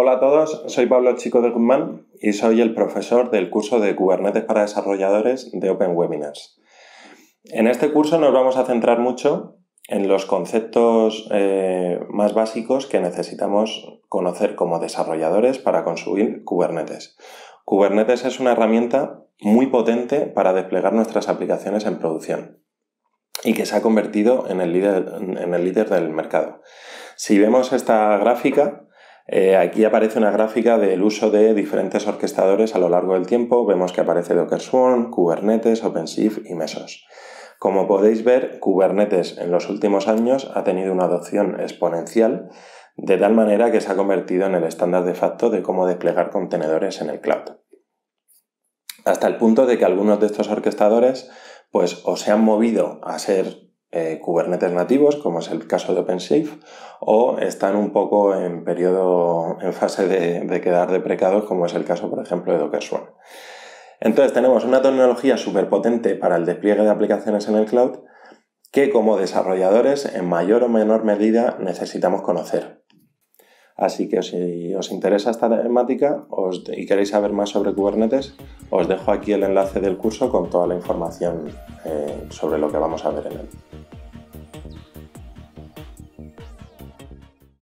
Hola a todos, soy Pablo Chico de Guzmán y soy el profesor del curso de Kubernetes para desarrolladores de Open Webinars. En este curso nos vamos a centrar mucho en los conceptos eh, más básicos que necesitamos conocer como desarrolladores para consumir Kubernetes. Kubernetes es una herramienta muy potente para desplegar nuestras aplicaciones en producción y que se ha convertido en el líder del mercado. Si vemos esta gráfica, eh, aquí aparece una gráfica del uso de diferentes orquestadores a lo largo del tiempo. Vemos que aparece Docker Swarm, Kubernetes, OpenShift y Mesos. Como podéis ver, Kubernetes en los últimos años ha tenido una adopción exponencial, de tal manera que se ha convertido en el estándar de facto de cómo desplegar contenedores en el cloud. Hasta el punto de que algunos de estos orquestadores pues o se han movido a ser eh, Kubernetes nativos, como es el caso de OpenShift, o están un poco en periodo, en fase de, de quedar deprecados, como es el caso, por ejemplo, de Docker Swarm. Entonces tenemos una tecnología súper potente para el despliegue de aplicaciones en el cloud que como desarrolladores en mayor o menor medida necesitamos conocer. Así que si os interesa esta temática y queréis saber más sobre Kubernetes, os dejo aquí el enlace del curso con toda la información eh, sobre lo que vamos a ver en él.